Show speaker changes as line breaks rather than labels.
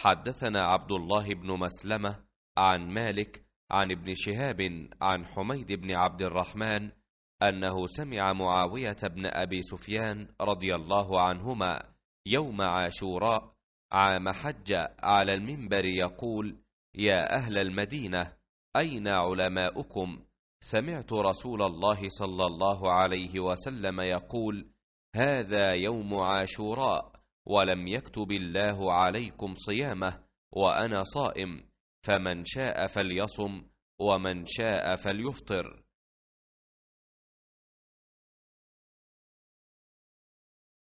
حدثنا عبد الله بن
مسلمة عن مالك عن ابن شهاب عن حميد بن عبد الرحمن أنه سمع معاوية بن أبي سفيان رضي الله عنهما يوم عاشوراء عام حج على المنبر يقول يا أهل المدينة أين علماؤكم؟ سمعت رسول الله صلى الله عليه وسلم يقول هذا يوم عاشوراء ولم يكتب الله عليكم صيامه وانا صائم
فمن شاء فليصم ومن شاء فليفطر